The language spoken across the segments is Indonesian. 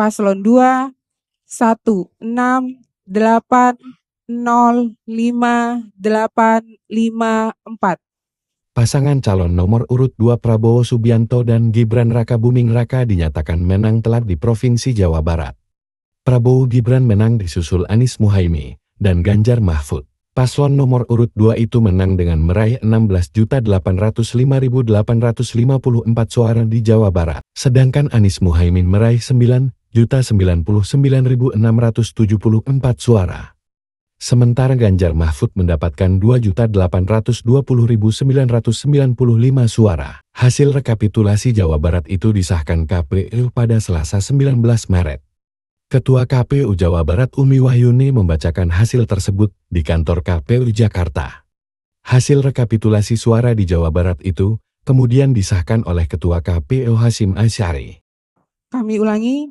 paslon 2 1 6 8 0 5 8 5 4. Pasangan calon nomor urut 2 Prabowo Subianto dan Gibran Raka Buming Raka dinyatakan menang telak di Provinsi Jawa Barat. Prabowo Gibran menang disusul Anies Muhaimi dan Ganjar Mahfud. Paslon nomor urut 2 itu menang dengan meraih 16.805.854 suara di Jawa Barat, sedangkan Anies Muhaimin meraih 99.674 suara. Sementara Ganjar Mahfud mendapatkan 2.820.995 suara. Hasil rekapitulasi Jawa Barat itu disahkan KPU pada Selasa 19 Maret. Ketua KPU Jawa Barat Umi Wahyuni membacakan hasil tersebut di kantor KPU Jakarta. Hasil rekapitulasi suara di Jawa Barat itu kemudian disahkan oleh Ketua KPU Hasim Asyari. Kami ulangi,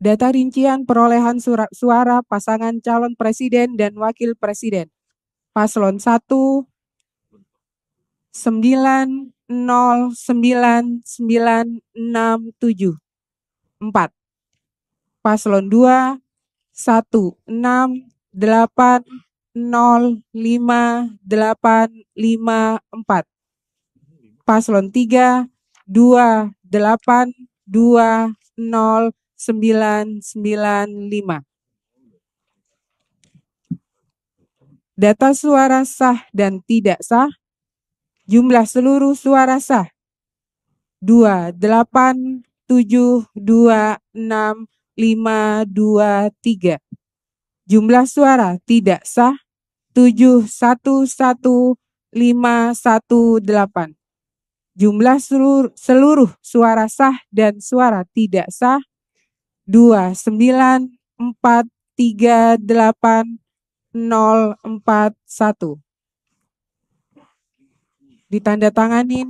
data rincian perolehan surat suara pasangan calon presiden dan wakil presiden. Paslon 1 7 4. Paslon 2 4 Paslon 3 0 995. Data suara sah dan tidak sah. Jumlah seluruh suara sah. 2, 8, 7, 2, 6, 5, 2, 3. Jumlah suara tidak sah. 7, 1, 1, 5, 1, 8. Jumlah seluruh, seluruh suara sah dan suara tidak sah 2 9 4 3 8 0 4 1 ditandatanganin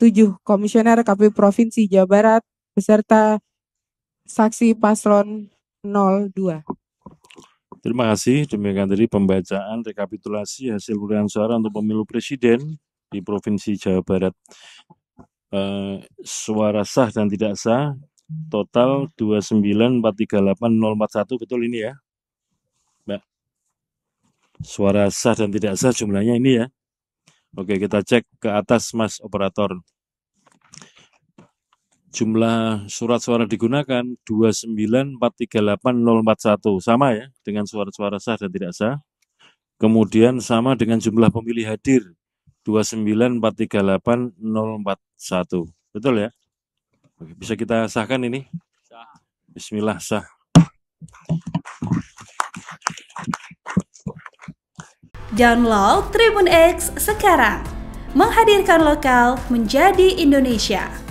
7 Komisioner KPU Provinsi Jawa Barat beserta saksi paslon 02. Terima kasih. Demikian tadi pembacaan rekapitulasi hasil perolehan suara untuk pemilu presiden di Provinsi Jawa Barat. Eh, suara sah dan tidak sah total 29438041 betul ini ya Mbak suara sah dan tidak sah jumlahnya ini ya Oke kita cek ke atas Mas operator jumlah surat suara digunakan 29438041 sama ya dengan suara-suara sah dan tidak sah kemudian sama dengan jumlah pemilih hadir 29438041 betul ya Oke, bisa kita sahkan ini? Sah. Bismillah sah. Download Tribun X sekarang. Menghadirkan lokal menjadi Indonesia.